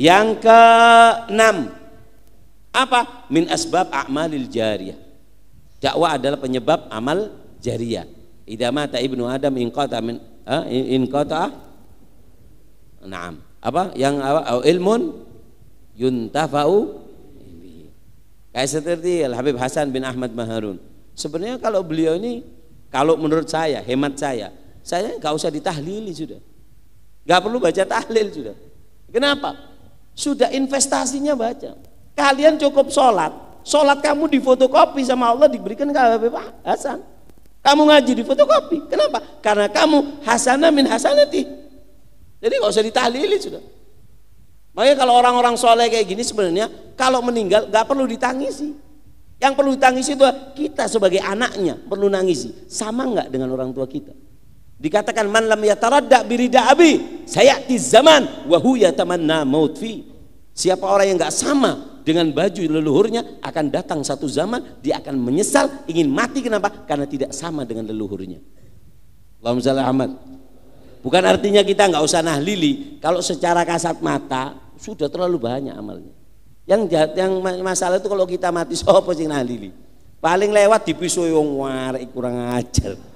Yang keenam apa? Min asbab a'malil jariah. Dakwah adalah penyebab amal jariah. Idama mata ibnu Adam inqata min eh, inqata. Naam. Apa? Yang apa? Au ilmun yuntafa'u Kayak seperti Al Habib Hasan bin Ahmad Maharun. Sebenarnya kalau beliau ini kalau menurut saya, hemat saya, saya nggak usah ditahlili sudah. Nggak perlu baca tahlil sudah. Kenapa? Sudah investasinya baca. Kalian cukup sholat. Sholat kamu difotokopi sama Allah diberikan ke Habib Hasan. Kamu ngaji difotokopi. Kenapa? Karena kamu hasanah min hasanati. Jadi nggak usah ditahlili sudah. Makanya kalau orang-orang soleh kayak gini sebenarnya kalau meninggal nggak perlu ditangisi. Yang perlu ditangisi itu kita sebagai anaknya perlu nangisi. Sama nggak dengan orang tua kita? Dikatakan man lam yataradda birida abi sayati zaman wahuya huwa yatamanna maut fi. Siapa orang yang nggak sama dengan baju leluhurnya akan datang satu zaman dia akan menyesal ingin mati kenapa? Karena tidak sama dengan leluhurnya. Allahumma Ahmad. Bukan artinya kita nggak usah nahlili. Kalau secara kasat mata sudah terlalu banyak amalnya. Yang jahat, yang masalah itu kalau kita mati sopo sing nahlili. Paling lewat di wong warik kurang ajar.